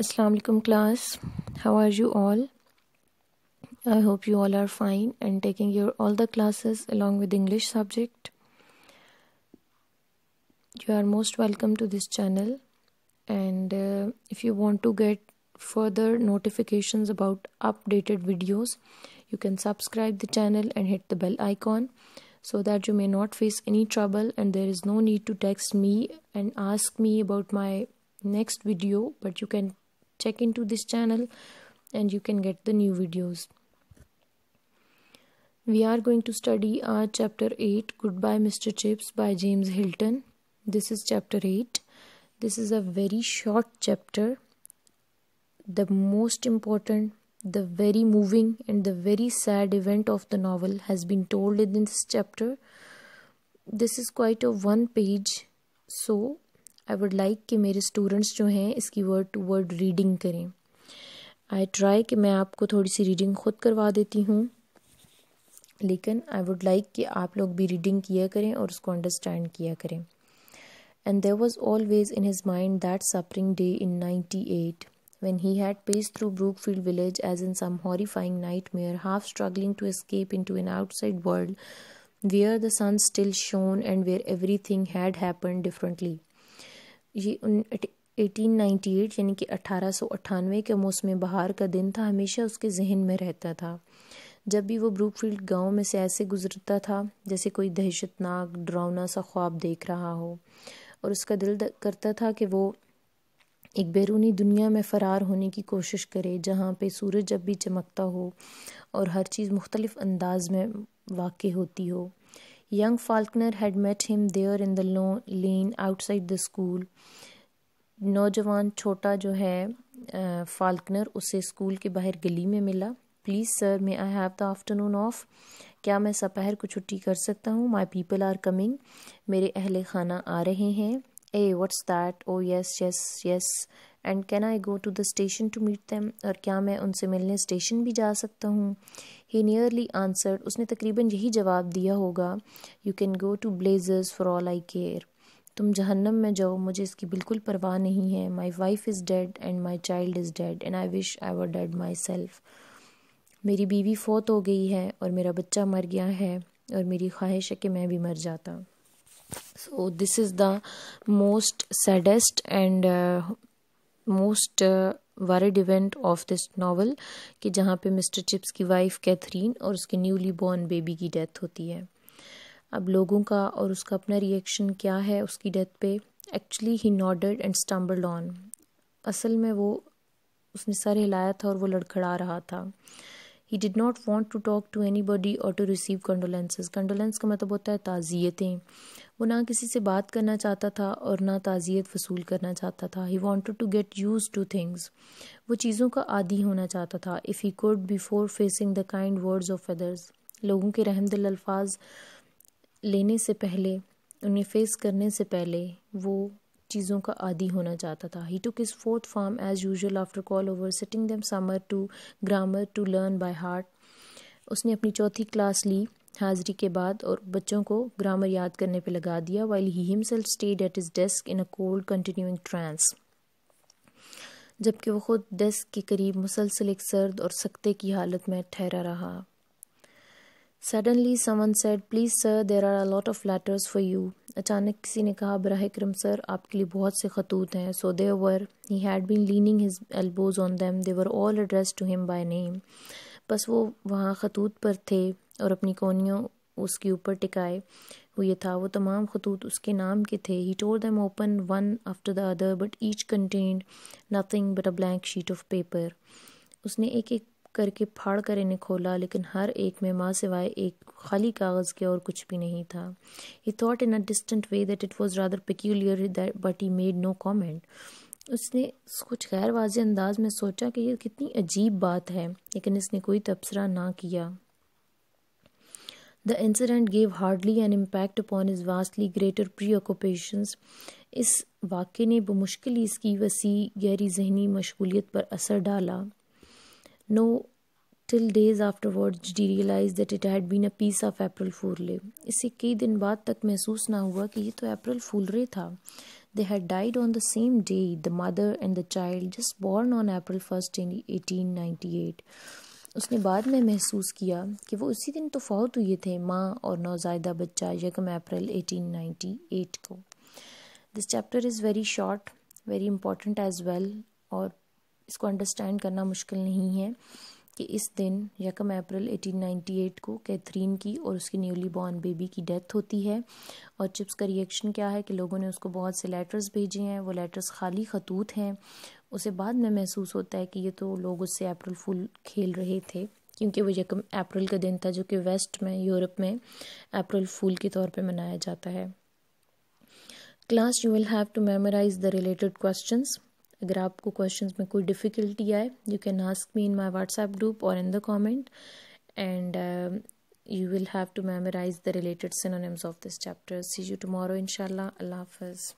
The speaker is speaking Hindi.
Assalamu alaikum class how are you all I hope you all are fine and taking your all the classes along with English subject you are most welcome to this channel and uh, if you want to get further notifications about updated videos you can subscribe the channel and hit the bell icon so that you may not face any trouble and there is no need to text me and ask me about my next video but you can check into this channel and you can get the new videos we are going to study our chapter 8 goodbye mr chips by james hilton this is chapter 8 this is a very short chapter the most important the very moving and the very sad event of the novel has been told in this chapter this is quite a one page so I would like कि मेरे स्टूडेंट्स जो हैं इसकी वर्ड टू वर्ड रीडिंग करें आई ट्राई कि मैं आपको थोड़ी सी रीडिंग खुद करवा देती हूँ लेकिन आई वुड लाइक कि आप लोग भी रीडिंग किया करें और उसको अंडरस्टैंड किया करें and there was always in his mind that spring day in ninety eight when he had paced through Brookfield village as in some horrifying nightmare, half struggling to escape into an outside world where the sun still shone and where everything had happened differently. ये एटीन नाइन्टी एट यानी कि अठारह सौ अट्ठानवे के मौसम बहार का दिन था हमेशा उसके जहन में रहता था जब भी वो ब्रूकफील्ड गांव में से ऐसे गुजरता था जैसे कोई दहशतनाक डरावना सा ख्वाब देख रहा हो और उसका दिल करता था कि वो एक बैरूनी दुनिया में फ़रार होने की कोशिश करे जहाँ पे सूरज जब भी चमकता हो और हर चीज़ मुख्तलिफ अंदाज में वाक़ होती हो Young falconer had met him there in the lane outside the school. नौजवान छोटा जो है फाल्कनर उसे स्कूल के बाहर गली में मिला please sir may I have the afternoon off क्या मैं सपहर को छुट्टी कर सकता हूँ माई पीपल आर कमिंग मेरे अहल खाना आ रहे हैं ah what's that oh yes yes yes and can I go to the station to meet them और क्या मैं उनसे मिलने स्टेशन भी जा सकता हूँ ही नियरली आंसर्ड उसने तकरीबन यही जवाब दिया होगा you can go to blazes for all I care तुम जहन्नम में जाओ मुझे इसकी बिल्कुल परवाह नहीं है my wife is dead and my child is dead and I wish I were dead myself मेरी बीवी फोत हो गई है और मेरा बच्चा मर गया है और मेरी ख्वाहिश है कि मैं भी मर जाता so this is the most saddest and most worried event of this novel कि जहाँ पे मिस्टर चिप्स की वाइफ कैथरीन और उसके न्यूली बॉर्न बेबी की डेथ होती है अब लोगों का और उसका अपना रिएक्शन क्या है उसकी डेथ पे एक्चुअली ही नॉडेड एंड स्टम्बल ऑन असल में वो उसने सर हिलाया था और वो लड़खड़ा रहा था he did not want to talk to anybody और टू रिसीव कंडोलेंसेज कंडोलेंस का मतलब होता है ताज़ियतें वो ना किसी से बात करना चाहता था और ना ताज़ियत वसूल करना चाहता था he wanted to get used to things वो चीज़ों का आदि होना चाहता था if he could before facing the kind words of others लोगों के रहमदिल अल्फाज लेने से पहले उन्हें फेस करने से पहले वो चीज़ों का आदि होना चाहता था he took his fourth form as usual after call over sitting them summer to grammar to learn by heart उसने अपनी चौथी क्लास ली हाजिरी के बाद और बच्चों को ग्रामर याद करने पे लगा दिया while he himself stayed at his desk in a cold continuing trance जबकि वो खुद डेस्क के करीब मुसलसल एक सर्द और सख्ते की हालत में ठहरा रहा suddenly someone said please sir there are a lot of letters for you अचानक किसी ने कहा बरह करम सर आपके लिए बहुत से खतूत हैं so they were he had been leaning his elbows on them they were all address to him by name बस वो वहाँ खतूत पर थे और अपनी कोनियों उसके ऊपर टिकाए हुए था वो तमाम खतूत उसके नाम के थे he tore them open one after the other but each contained nothing but a blank sheet of paper उसने एक एक करके फाड़ कर इन्हें खोला लेकिन हर एक में माँ सिवाय एक खाली कागज़ के और कुछ भी नहीं था he thought in a distant way that it was rather peculiar but he made no comment उसने कुछ गैर वाज अंदाज में सोचा कि यह कितनी अजीब बात है लेकिन इसने कोई तबसरा ना किया the incident gave hardly an impact upon his vastly greater preoccupations इस वाक्य ने बमुश्किल इसकी वसी गहरी जहनी मशगूलियत पर असर डाला No, till days afterwards she realized that it had been a piece of April Fool. isse kai din baad tak mehsoos na hua ki ye to april fool re tha They had died on the same day, the mother and the child, just born on April 1st in 1898. उसने बाद में महसूस किया कि वो उसी दिन तो फौत हुए थे माँ और नौजायदा बच्चा यकम अप्रैल 1898 को this chapter is very short very important as well और इसको अंडरस्टैंड करना मुश्किल नहीं है कि इस दिन यकम अप्रैल 1898 को कैथरीन की और उसकी न्यूली बॉर्न बेबी की डेथ होती है और चिप्स का रिएक्शन क्या है कि लोगों ने उसको बहुत से लेटर्स भेजे हैं वो लेटर्स खाली खतूत हैं उसे बाद में महसूस होता है कि ये तो लोग उससे अप्रैल फूल खेल रहे थे क्योंकि वो यकम अप्रैल का दिन था जो कि वेस्ट में यूरोप में अप्रैल फूल के तौर पर मनाया जाता है class you will have to memorise the related questions अगर आपको क्वेश्चन में कोई डिफिकल्टी आए you can ask me in my WhatsApp group और in the comment and you will have to memorise the related synonyms of this chapter see you tomorrow इनशाला हाफ